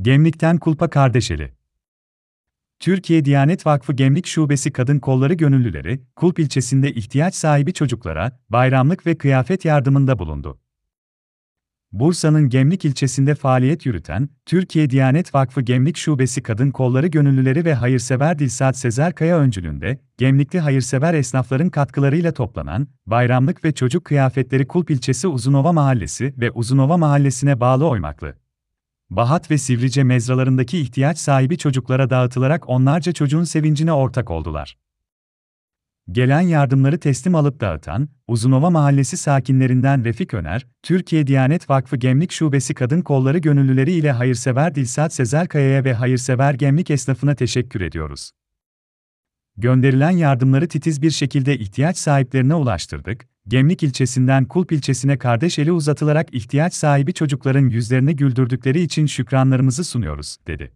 Gemlikten Kulpa Kardeşeli Türkiye Diyanet Vakfı Gemlik Şubesi Kadın Kolları Gönüllüleri, Kulp ilçesinde ihtiyaç sahibi çocuklara bayramlık ve kıyafet yardımında bulundu. Bursa'nın Gemlik ilçesinde faaliyet yürüten, Türkiye Diyanet Vakfı Gemlik Şubesi Kadın Kolları Gönüllüleri ve hayırsever Dilsat Sezer Kaya öncülüğünde, Gemlikli hayırsever esnafların katkılarıyla toplanan, bayramlık ve çocuk kıyafetleri Kulp ilçesi Uzunova Mahallesi ve Uzunova Mahallesi'ne bağlı Oymaklı, Bahat ve Sivrice mezralarındaki ihtiyaç sahibi çocuklara dağıtılarak onlarca çocuğun sevincine ortak oldular. Gelen yardımları teslim alıp dağıtan, Uzunova Mahallesi sakinlerinden Refik Öner, Türkiye Diyanet Vakfı Gemlik Şubesi Kadın Kolları Gönüllüleri ile hayırsever Dilsat Sezer Kaya'ya ve hayırsever gemlik esnafına teşekkür ediyoruz. Gönderilen yardımları titiz bir şekilde ihtiyaç sahiplerine ulaştırdık, Gemlik ilçesinden Kulp ilçesine kardeş eli uzatılarak ihtiyaç sahibi çocukların yüzlerini güldürdükleri için şükranlarımızı sunuyoruz, dedi.